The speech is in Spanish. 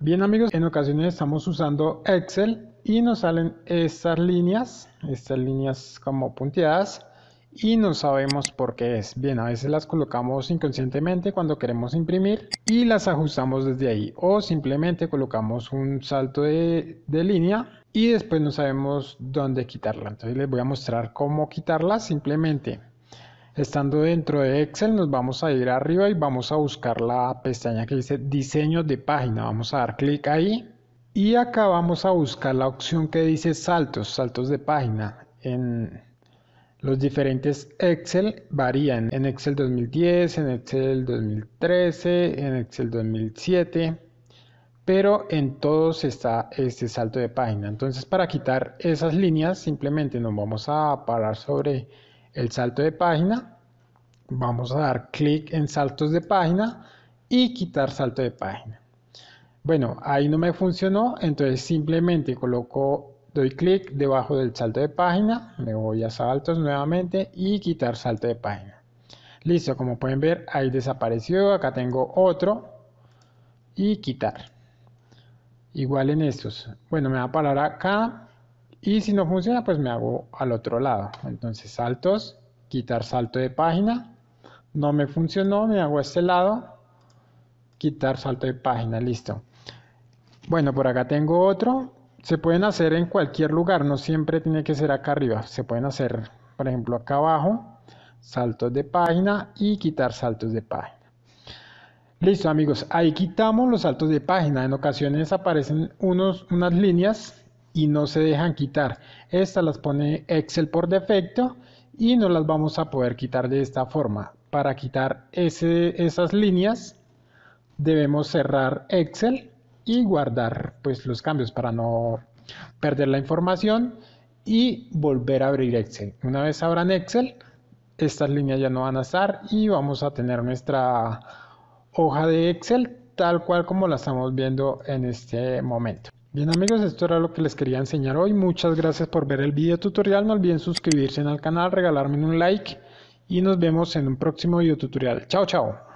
Bien amigos, en ocasiones estamos usando Excel y nos salen estas líneas, estas líneas como punteadas y no sabemos por qué es. Bien, a veces las colocamos inconscientemente cuando queremos imprimir y las ajustamos desde ahí o simplemente colocamos un salto de, línea y después no sabemos dónde quitarla. Entonces les voy a mostrar cómo quitarla simplemente Estando dentro de Excel nos vamos a ir arriba y vamos a buscar la pestaña que dice diseño de página. Vamos a dar clic ahí y acá vamos a buscar la opción que dice saltos, saltos de página. En los diferentes Excel varían en Excel 2010, en Excel 2013, en Excel 2007 pero en todos está este salto de página. Entonces para quitar esas líneas simplemente nos vamos a parar sobre el salto de página Vamos a dar clic en saltos de página y quitar salto de página. Bueno, ahí no me funcionó, entonces simplemente coloco, doy clic debajo del salto de página, me voy a saltos nuevamente y quitar salto de página. Listo, como pueden ver, ahí desapareció, acá tengo otro y quitar. Igual en estos. Bueno, me va a parar acá y si no funciona, pues me hago al otro lado. Entonces saltos, quitar salto de página no me funcionó, me hago a este lado, quitar salto de página, listo. Bueno, por acá tengo otro, se pueden hacer en cualquier lugar, no siempre tiene que ser acá arriba, se pueden hacer, por ejemplo, acá abajo, saltos de página y quitar saltos de página. Listo amigos, ahí quitamos los saltos de página, en ocasiones aparecen unos, unas líneas y no se dejan quitar, estas las pone Excel por defecto y no las vamos a poder quitar de esta forma, para quitar esas líneas debemos cerrar Excel y guardar pues, los cambios para no perder la información y volver a abrir Excel. Una vez abran Excel, estas líneas ya no van a estar y vamos a tener nuestra hoja de Excel tal cual como la estamos viendo en este momento. Bien amigos, esto era lo que les quería enseñar hoy. Muchas gracias por ver el video tutorial. No olviden suscribirse al canal, regalarme un like y nos vemos en un próximo video tutorial. Chao, chao.